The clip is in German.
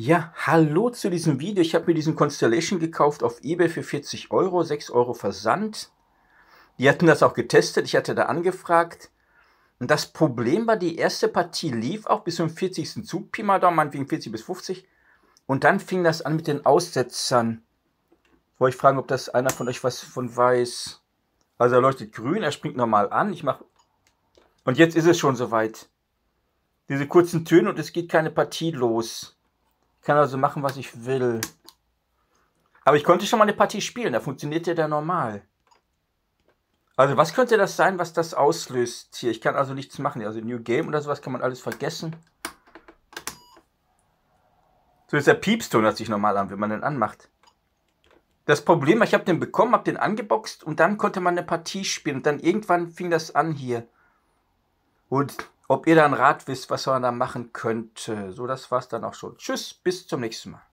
Ja, hallo zu diesem Video. Ich habe mir diesen Constellation gekauft auf Ebay für 40 Euro, 6 Euro Versand. Die hatten das auch getestet, ich hatte da angefragt. Und das Problem war, die erste Partie lief auch bis zum 40. Zug, Pi mal Daumen, meinetwegen 40 bis 50. Und dann fing das an mit den Aussetzern. Wollte ich fragen, ob das einer von euch was von weiß. Also er leuchtet grün, er springt normal an. Ich mache... Und jetzt ist es schon soweit. Diese kurzen Töne und es geht keine Partie los kann also machen, was ich will. Aber ich konnte schon mal eine Partie spielen, da funktioniert ja der normal. Also was könnte das sein, was das auslöst hier? Ich kann also nichts machen. Also New Game oder sowas kann man alles vergessen. So ist der Piepston, hat sich normal an, wenn man den anmacht. Das Problem war, ich habe den bekommen, habe den angeboxt und dann konnte man eine Partie spielen. Und dann irgendwann fing das an hier. Und ob ihr da dann Rat wisst, was man da machen könnte. So, das war's dann auch schon. Tschüss, bis zum nächsten Mal.